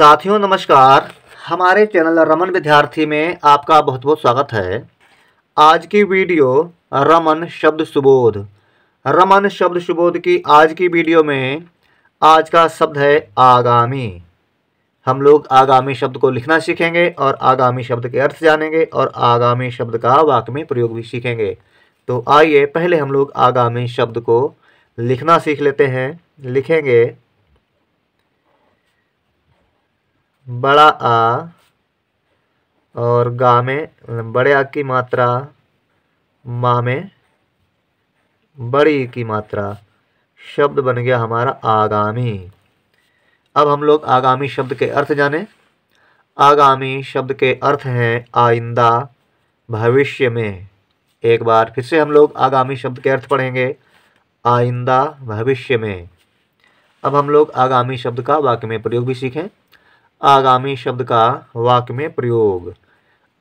साथियों नमस्कार हमारे चैनल रमन विद्यार्थी में आपका बहुत बहुत स्वागत है आज की वीडियो रमन शब्द सुबोध रमन शब्द सुबोध की आज की वीडियो में आज का शब्द है आगामी हम लोग आगामी शब्द को लिखना सीखेंगे और आगामी शब्द के अर्थ जानेंगे और आगामी शब्द का वाक्य में प्रयोग भी सीखेंगे तो आइए पहले हम लोग आगामी शब्द को लिखना सीख लेते हैं लिखेंगे बड़ा आ और गा में मतलब बड़े आ की मात्रा मा में बड़ी की मात्रा शब्द बन गया हमारा आगामी अब हम लोग आगामी शब्द के अर्थ जाने आगामी शब्द के अर्थ हैं आइंदा भविष्य में एक बार फिर से हम लोग आगामी शब्द के अर्थ पढ़ेंगे आइंदा भविष्य में अब हम लोग आगामी शब्द का वाक्य में प्रयोग भी सीखें आगामी शब्द का वाक्य में प्रयोग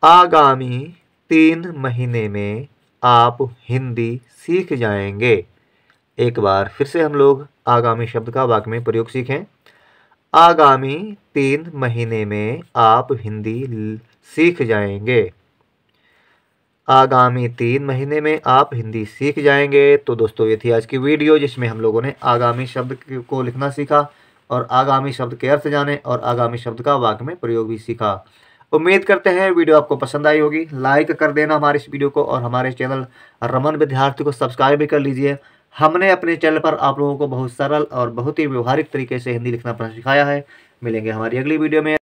आगामी तीन महीने में आप हिंदी सीख जाएंगे एक बार फिर से हम लोग आगामी शब्द का वाक्य में प्रयोग सीखें आगामी तीन महीने में आप हिंदी सीख जाएंगे आगामी तीन महीने में आप हिंदी सीख जाएंगे तो दोस्तों ये थी आज की वीडियो जिसमें हम लोगों ने आगामी शब्द को लिखना सीखा और आगामी शब्द के अर्थ जाने और आगामी शब्द का वाक्य में प्रयोग भी सीखा उम्मीद करते हैं वीडियो आपको पसंद आई होगी लाइक कर देना हमारे इस वीडियो को और हमारे चैनल रमन विद्यार्थी को सब्सक्राइब भी कर लीजिए हमने अपने चैनल पर आप लोगों को बहुत सरल और बहुत ही व्यवहारिक तरीके से हिंदी लिखना सिखाया है मिलेंगे हमारी अगली वीडियो में